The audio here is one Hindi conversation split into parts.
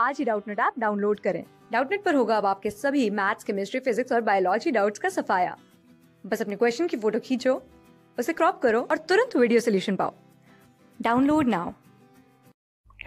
आज ही डाउटनेट ऐप डाउनलोड करें डाउटनेट पर होगा अब आपके सभी मैथ्स केमिस्ट्री फिजिक्स और बायोलॉजी डाउट्स का सफाया बस अपने क्वेश्चन की फोटो खींचो उसे क्रॉप करो और तुरंत वीडियो सोल्यूशन पाओ डाउनलोड नाउ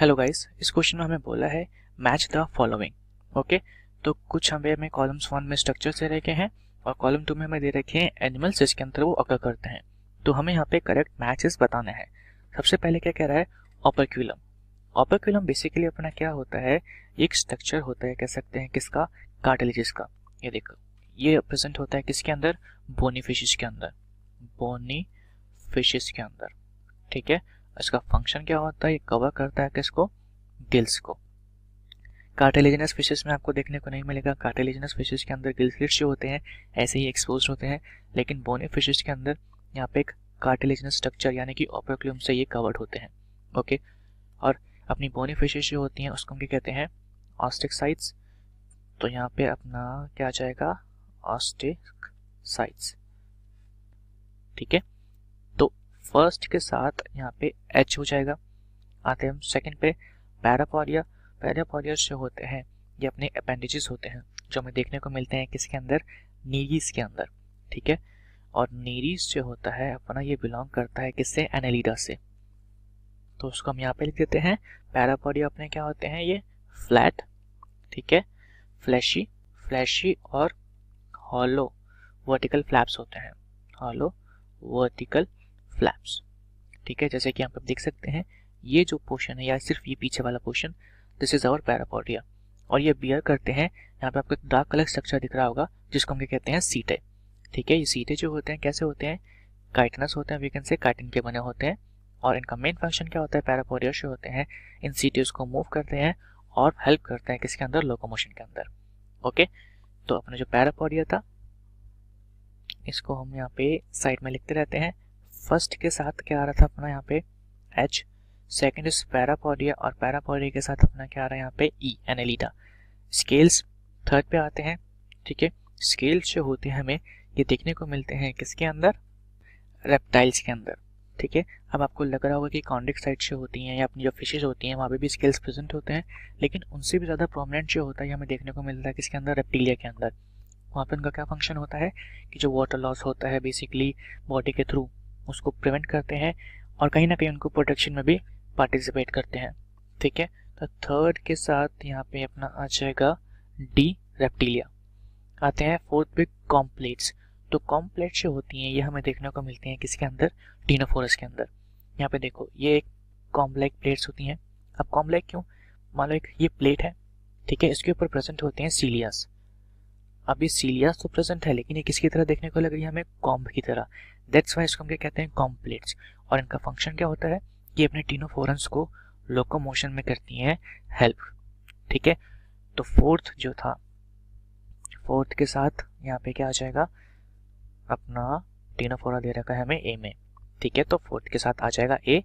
हेलो गाइस इस क्वेश्चन में हमें बोला है मैच द फॉलोइंग ओके तो कुछ हमें हमें कॉलम्स वन में स्ट्रक्चर से रखे हैं और कॉलम टू में हमें दे रखे हैं एनिमल्स जिसके अंदर वो अकर करते हैं तो हमें यहाँ पे करेक्ट मैचेस बताने हैं सबसे पहले क्या कह रहा है ऑपरक्यूलम ऑपरकुलम बेसिकली अपना क्या होता है एक स्ट्रक्चर होता है कह सकते हैं किसका कार्टिलेजिस का ये देखो ये प्रेजेंट होता है किसके अंदर बोनी फिशिस के अंदर बोनी फिशिस के अंदर ठीक है इसका फंक्शन क्या होता है ये कवर करता है किसको गिल्स को कार्टिलेजनस फिशेस में आपको देखने को नहीं मिलेगा कार्टिलेजनस फिशेस के अंदर गिल्स लिट्स जो होते हैं ऐसे ही एक्सपोज होते हैं लेकिन बोनी फिशेस के अंदर यहाँ पे एक कार्टिलेजनस स्ट्रक्चर यानी कि ऑपरक्लूम से ये कवर्ड होते हैं ओके और अपनी बोनी फिशेज जो होती हैं उसको हम क्या कहते हैं ऑस्टिक साइट्स तो यहाँ पे अपना क्या आ जाएगा ऑस्टिक साइट्स ठीक है तो फर्स्ट के साथ यहाँ पे एच हो जाएगा आते हम सेकेंड पे पैरापोरिया पैरापोरिया जो होते हैं ये अपने अपेंडेजेस होते हैं जो हमें देखने को मिलते हैं किसके अंदर नीरीज के अंदर ठीक है और नीरीज जो होता है अपना ये बिलोंग करता है किससे एनालिडा से तो उसको हम यहाँ पे लिख देते हैं पैरापोडिया अपने क्या होते हैं ये फ्लैट ठीक है फ्लैशी फ्लैशी और हॉलो वर्टिकल फ्लैप्स होते हैं हॉलो वर्टिकल फ्लैप्स ठीक है जैसे कि आप देख सकते हैं ये जो पोर्शन है या सिर्फ ये पीछे वाला portion this is our parapodia और ये बियर करते हैं यहाँ पे आपको एक डार्क कलर स्ट्रक्चर दिख रहा होगा जिसको हम क्या कहते हैं सीटे ठीक है ये सीटे जो होते हैं कैसे होते हैं काइटनस होते हैं वी कैन से काइटिन के बने होते हैं और इनका मेन फंक्शन क्या होता है पैरापोरियस होते हैं इन सीटीज को मूव करते हैं और हेल्प करते हैं किसके अंदर लोकोमोशन के अंदर ओके तो अपना जो पैरापोडिया था इसको हम यहाँ पे साइड में लिखते रहते हैं फर्स्ट के साथ क्या आ रहा था अपना यहाँ पे एच सेकेंड इज पैरापोडिया और पैरापोडिया के साथ अपना क्या आ रहा है यहाँ पे ई एनेलिटा स्केल्स थर्ड पे आते हैं ठीक है स्केल्स जो होते हैं हमें ये देखने को मिलते हैं किसके अंदर रेप्टाइल्स के अंदर ठीक है अब आपको लग रहा होगा कि कॉन्डिक साइड से होती हैं या अपनी जो फिशेज होती हैं वहाँ पे भी स्केल्स प्रेजेंट होते हैं लेकिन उनसे भी ज़्यादा प्रोमिनेंट जो होता है हमें देखने को मिलता है किसके अंदर रेप्टीलिया के अंदर वहाँ पर उनका क्या फंक्शन होता है कि जो वाटर लॉस होता है बेसिकली बॉडी के थ्रू उसको प्रिवेंट करते हैं और कहीं ना कहीं उनको प्रोटेक्शन में भी पार्टिसिपेट करते हैं ठीक है तो थर्ड के साथ यहाँ पे अपना आ जाएगा डी रेप्टीलिया आते हैं फोर्थ पे कॉम्प्लेट्स तो कॉम्प्लेक्स जो होती हैं ये हमें देखने को मिलती हैं किसके अंदर डीनोफोरस के अंदर यहाँ पे देखो ये एक कॉम्प्लेक्स प्लेट्स होती हैं अब कॉम्प्लेक्स क्यों मान लो एक ये प्लेट है ठीक है इसके ऊपर प्रेजेंट होते हैं सीलियास अब ये सीलियास तो प्रेजेंट है लेकिन ये किसकी तरह देखने को लग रही है हमें कॉम्ब की तरह दैट्स वाई इसको हम क्या कहते हैं कॉम्प्लेट्स और इनका फंक्शन क्या होता है कि अपने टीनोफोरस को लोकोमोशन में करती हैं हेल्प ठीक है तो फोर्थ जो था फोर्थ के साथ यहाँ पे क्या आ जाएगा अपना टीनाफोरा दे रखा है हमें ए में ठीक है तो फोर्थ के साथ आ जाएगा ए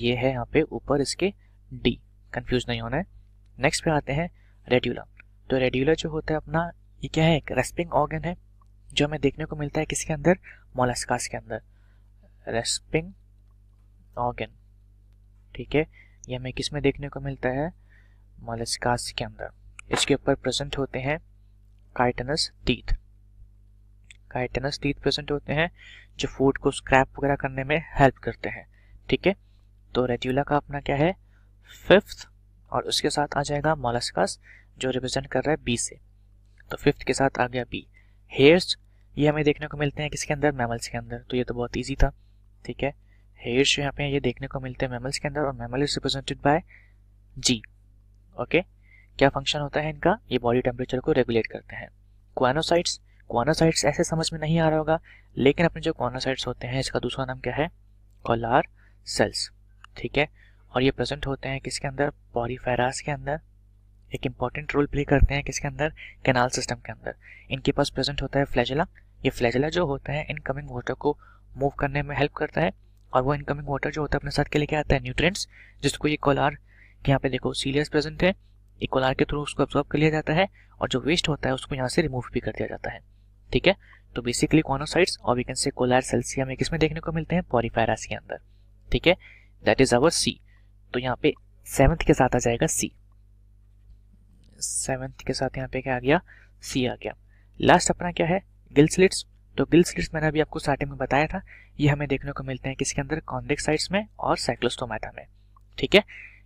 ये है यहाँ पे ऊपर इसके डी कंफ्यूज नहीं होना है नेक्स्ट पे आते हैं रेड्यूला तो रेड्यूला जो होता है अपना ये क्या है एक रेस्पिंग ऑर्गन है जो हमें देखने को मिलता है किसके अंदर मोलास्कास के अंदर रेस्पिंग ऑर्गन ठीक है ये हमें किस में देखने को मिलता है मोलस्कास के अंदर इसके ऊपर प्रेजेंट होते हैं chitinous teeth chitinous teeth present होते हैं जो फूड को स्क्रैप वगैरह करने में हेल्प करते हैं ठीक है तो रेड्यूला का अपना क्या है फिफ्थ और उसके साथ आ जाएगा मोलस्कास जो रिप्रेजेंट कर रहा है बी से तो फिफ्थ के साथ आ गया बी हेयर्स ये हमें देखने को मिलते हैं किसके अंदर मैमल्स के अंदर तो ये तो बहुत ईजी था ठीक है हेयर्स यहाँ पे ये देखने को मिलते हैं मैमल्स के अंदर और mammal is represented by G okay क्या फंक्शन होता है इनका ये बॉडी टेम्परेचर को रेगुलेट करते हैं क्वानोसाइट्स कॉर्नोसाइट्स ऐसे समझ में नहीं आ रहा होगा लेकिन अपने जो साइड्स होते हैं इसका दूसरा नाम क्या है कॉलार सेल्स ठीक है और ये प्रेजेंट होते हैं किसके अंदर पॉरीफेरास के अंदर एक इंपॉर्टेंट रोल प्ले करते हैं किसके अंदर कैनाल सिस्टम के अंदर इनके पास प्रेजेंट होता है फ्लैजला ये फ्लैजिला जो होता है इनकमिंग वाटर को मूव करने में हेल्प करता है और वो इनकमिंग वाटर जो होता है अपने साथ के लेके आता है न्यूट्रिएंट्स जिसको ये कोलार यहाँ पे देखो सीलियस प्रेजेंट है ये कोलार के थ्रू उसको अब्सॉर्ब कर लिया जाता है और जो वेस्ट होता है उसको यहाँ से रिमूव भी कर दिया जाता है ठीक है तो बेसिकली कॉनोसाइट्स और वी कैन से कोलार सेल्सियम में किसमें देखने को मिलते हैं पॉरीफायरास के अंदर ठीक है दैट इज आवर सी तो यहाँ पे सेवन्थ के साथ आ जाएगा सी सेवन्थ के साथ यहाँ पे क्या आ गया सी आ गया लास्ट अपना क्या है गिल्सलिट्स तो गिल्सलिट्स मैंने अभी आपको स्टार्टिंग में बताया था ये हमें देखने को मिलते हैं किसके अंदर कॉन्डेक्साइड्स में और साइक्लोस्टोमाटा में ठीक है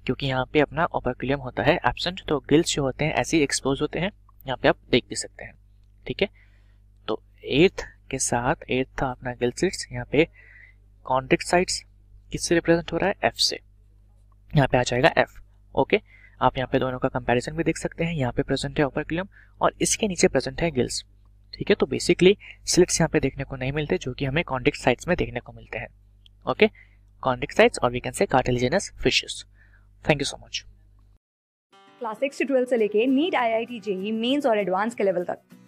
क्योंकि यहाँ पे अपना ओपरक्यूलियम होता है एबसेंट तो गिल्स जो होते हैं ऐसे ही एक्सपोज होते हैं यहाँ पे आप देख भी सकते हैं ठीक है एर्थ के साथ एर्थ था अपना गिल्सिट्स यहाँ पे कॉन्टेक्ट साइट्स किससे रिप्रेजेंट हो रहा है एफ से यहाँ पे आ जाएगा एफ ओके आप यहाँ पे दोनों का कंपैरिजन भी देख सकते हैं यहाँ पे प्रेजेंट है ऑपर क्लियम और इसके नीचे प्रेजेंट है गिल्स ठीक है तो बेसिकली स्लिट्स यहाँ पे देखने को नहीं मिलते जो कि हमें कॉन्टेक्ट साइट्स में देखने को मिलते हैं ओके कॉन्टेक्ट साइट्स और we can say cartilaginous fishes thank you so much class six से ट्वेल्थ से लेके NEET I I T JEE mains और एडवांस के लेवल तक